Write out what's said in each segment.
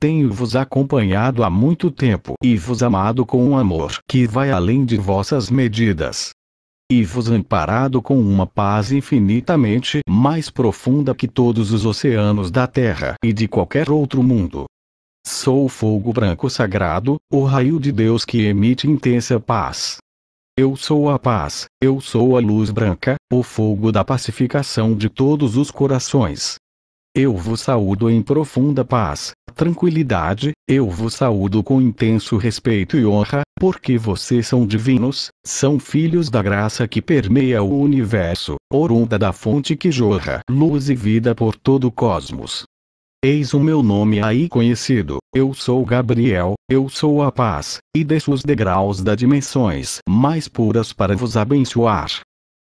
Tenho-vos acompanhado há muito tempo e vos amado com um amor que vai além de vossas medidas. E vos amparado com uma paz infinitamente mais profunda que todos os oceanos da terra e de qualquer outro mundo. Sou o fogo branco sagrado, o raio de Deus que emite intensa paz. Eu sou a paz, eu sou a luz branca, o fogo da pacificação de todos os corações. Eu vos saúdo em profunda paz, tranquilidade, eu vos saúdo com intenso respeito e honra, porque vocês são divinos, são filhos da graça que permeia o universo, orunda da fonte que jorra luz e vida por todo o cosmos. Eis o meu nome aí conhecido, eu sou Gabriel, eu sou a paz, e desço os degraus das dimensões mais puras para vos abençoar.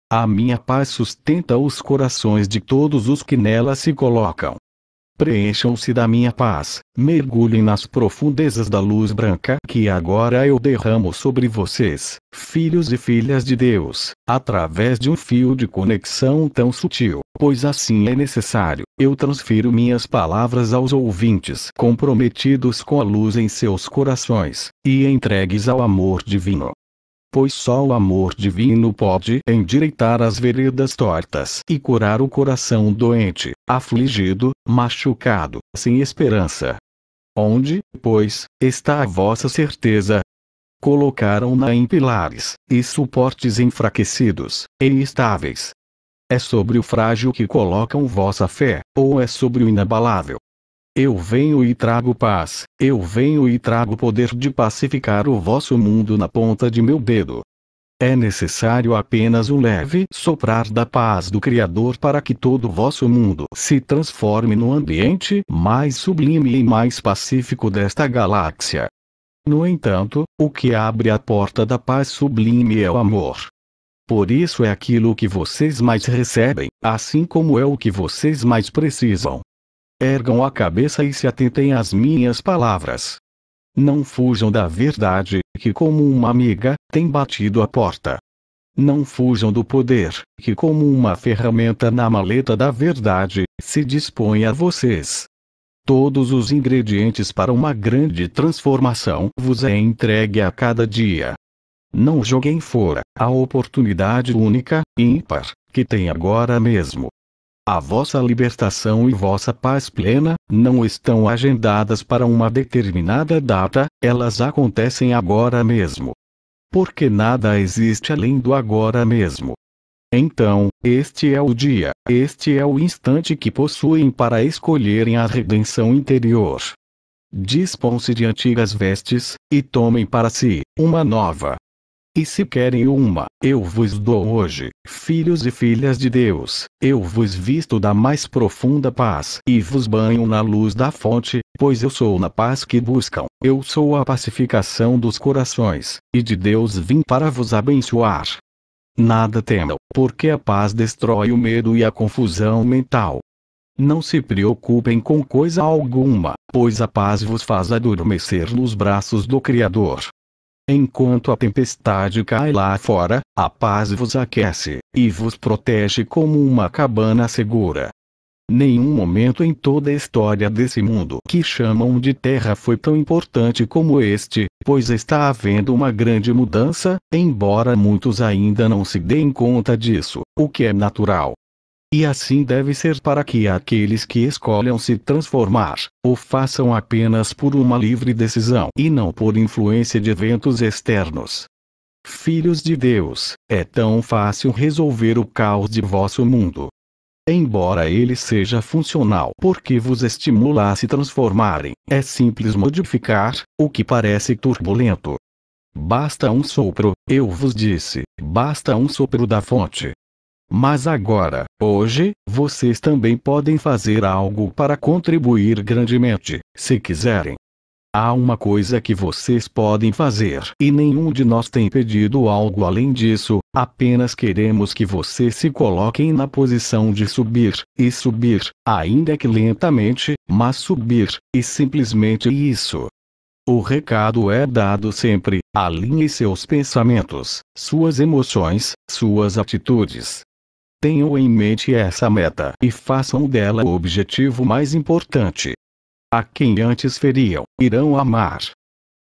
A minha paz sustenta os corações de todos os que nela se colocam. Preencham-se da minha paz, mergulhem nas profundezas da luz branca que agora eu derramo sobre vocês, filhos e filhas de Deus, através de um fio de conexão tão sutil, pois assim é necessário. Eu transfiro minhas palavras aos ouvintes comprometidos com a luz em seus corações e entregues ao amor divino pois só o amor divino pode endireitar as veredas tortas e curar o coração doente, afligido, machucado, sem esperança. Onde, pois, está a vossa certeza? Colocaram-na em pilares e suportes enfraquecidos e instáveis. É sobre o frágil que colocam vossa fé, ou é sobre o inabalável? Eu venho e trago paz, eu venho e trago poder de pacificar o vosso mundo na ponta de meu dedo. É necessário apenas o leve soprar da paz do Criador para que todo o vosso mundo se transforme no ambiente mais sublime e mais pacífico desta galáxia. No entanto, o que abre a porta da paz sublime é o amor. Por isso é aquilo que vocês mais recebem, assim como é o que vocês mais precisam ergam a cabeça e se atentem às minhas palavras. Não fujam da verdade, que como uma amiga, tem batido a porta. Não fujam do poder, que como uma ferramenta na maleta da verdade, se dispõe a vocês. Todos os ingredientes para uma grande transformação vos é entregue a cada dia. Não joguem fora a oportunidade única, ímpar, que tem agora mesmo. A vossa libertação e vossa paz plena, não estão agendadas para uma determinada data, elas acontecem agora mesmo. Porque nada existe além do agora mesmo. Então, este é o dia, este é o instante que possuem para escolherem a redenção interior. Dispõe-se de antigas vestes, e tomem para si, uma nova, e se querem uma, eu vos dou hoje, filhos e filhas de Deus, eu vos visto da mais profunda paz e vos banho na luz da fonte, pois eu sou na paz que buscam, eu sou a pacificação dos corações, e de Deus vim para vos abençoar. Nada temam, porque a paz destrói o medo e a confusão mental. Não se preocupem com coisa alguma, pois a paz vos faz adormecer nos braços do Criador. Enquanto a tempestade cai lá fora, a paz vos aquece, e vos protege como uma cabana segura. Nenhum momento em toda a história desse mundo que chamam de Terra foi tão importante como este, pois está havendo uma grande mudança, embora muitos ainda não se deem conta disso, o que é natural. E assim deve ser para que aqueles que escolham se transformar, o façam apenas por uma livre decisão e não por influência de eventos externos. Filhos de Deus, é tão fácil resolver o caos de vosso mundo. Embora ele seja funcional porque vos estimula a se transformarem, é simples modificar o que parece turbulento. Basta um sopro, eu vos disse, basta um sopro da fonte, mas agora, hoje, vocês também podem fazer algo para contribuir grandemente, se quiserem. Há uma coisa que vocês podem fazer e nenhum de nós tem pedido algo além disso, apenas queremos que vocês se coloquem na posição de subir, e subir, ainda que lentamente, mas subir, e simplesmente isso. O recado é dado sempre, alinhe seus pensamentos, suas emoções, suas atitudes, Tenham em mente essa meta e façam dela o objetivo mais importante. A quem antes feriam, irão amar.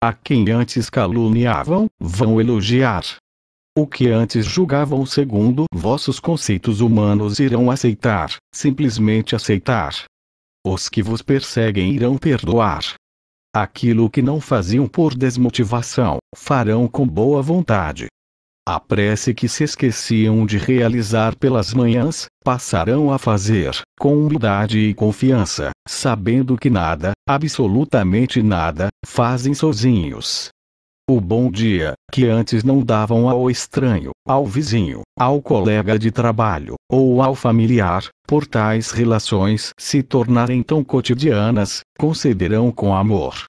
A quem antes caluniavam, vão elogiar. O que antes julgavam segundo vossos conceitos humanos irão aceitar, simplesmente aceitar. Os que vos perseguem irão perdoar. Aquilo que não faziam por desmotivação, farão com boa vontade. A prece que se esqueciam de realizar pelas manhãs, passarão a fazer, com humildade e confiança, sabendo que nada, absolutamente nada, fazem sozinhos. O bom dia, que antes não davam ao estranho, ao vizinho, ao colega de trabalho, ou ao familiar, por tais relações se tornarem tão cotidianas, concederão com amor,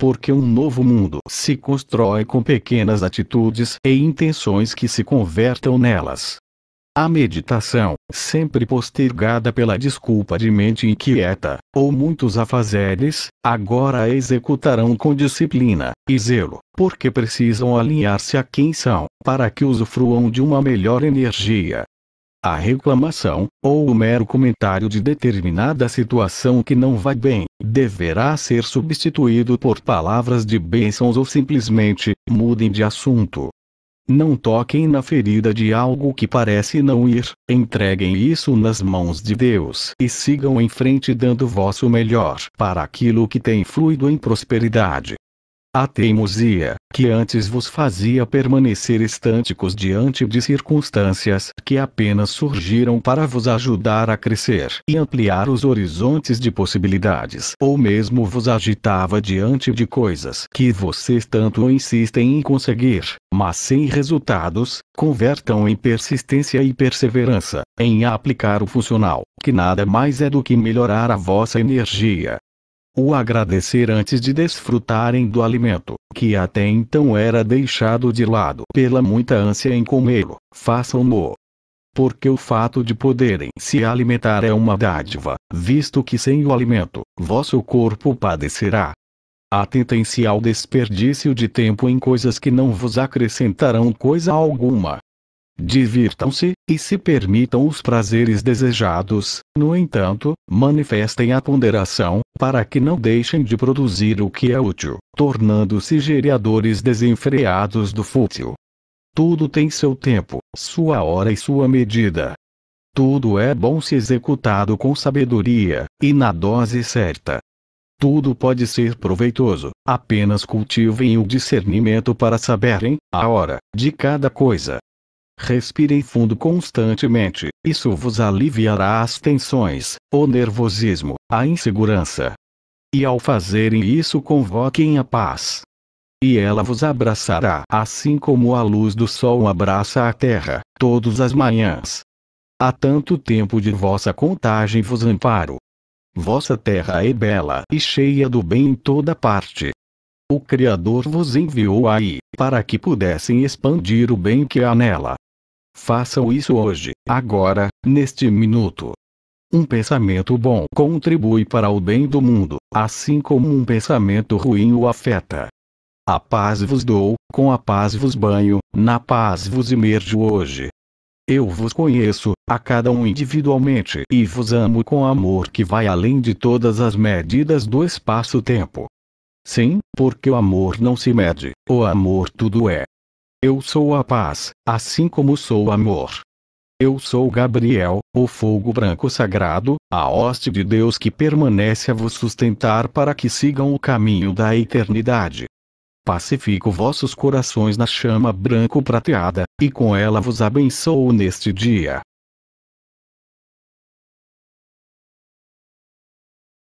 porque um novo mundo se constrói com pequenas atitudes e intenções que se convertam nelas. A meditação, sempre postergada pela desculpa de mente inquieta, ou muitos afazeres, agora a executarão com disciplina e zelo, porque precisam alinhar-se a quem são, para que usufruam de uma melhor energia, a reclamação, ou o mero comentário de determinada situação que não vai bem, deverá ser substituído por palavras de bênçãos ou simplesmente, mudem de assunto. Não toquem na ferida de algo que parece não ir, entreguem isso nas mãos de Deus e sigam em frente dando vosso melhor para aquilo que tem fluído em prosperidade. A teimosia, que antes vos fazia permanecer estânticos diante de circunstâncias que apenas surgiram para vos ajudar a crescer e ampliar os horizontes de possibilidades, ou mesmo vos agitava diante de coisas que vocês tanto insistem em conseguir, mas sem resultados, convertam em persistência e perseverança, em aplicar o funcional, que nada mais é do que melhorar a vossa energia, o agradecer antes de desfrutarem do alimento, que até então era deixado de lado pela muita ânsia em comê-lo, façam-no. Porque o fato de poderem se alimentar é uma dádiva, visto que sem o alimento, vosso corpo padecerá. Atentem-se ao desperdício de tempo em coisas que não vos acrescentarão coisa alguma, Divirtam-se, e se permitam os prazeres desejados, no entanto, manifestem a ponderação, para que não deixem de produzir o que é útil, tornando-se gereadores desenfreados do fútil. Tudo tem seu tempo, sua hora e sua medida. Tudo é bom se executado com sabedoria, e na dose certa. Tudo pode ser proveitoso, apenas cultivem o discernimento para saberem a hora de cada coisa. Respirem fundo constantemente, isso vos aliviará as tensões, o nervosismo, a insegurança. E ao fazerem isso, convoquem a paz. E ela vos abraçará, assim como a luz do sol abraça a terra, todas as manhãs. Há tanto tempo de vossa contagem vos amparo. Vossa terra é bela e cheia do bem em toda parte. O Criador vos enviou aí, para que pudessem expandir o bem que há nela, Façam isso hoje, agora, neste minuto. Um pensamento bom contribui para o bem do mundo, assim como um pensamento ruim o afeta. A paz vos dou, com a paz vos banho, na paz vos imerjo hoje. Eu vos conheço, a cada um individualmente, e vos amo com amor que vai além de todas as medidas do espaço-tempo. Sim, porque o amor não se mede, o amor tudo é. Eu sou a paz, assim como sou o amor. Eu sou Gabriel, o fogo branco sagrado, a hoste de Deus que permanece a vos sustentar para que sigam o caminho da eternidade. Pacifico vossos corações na chama branco-prateada, e com ela vos abençoo neste dia.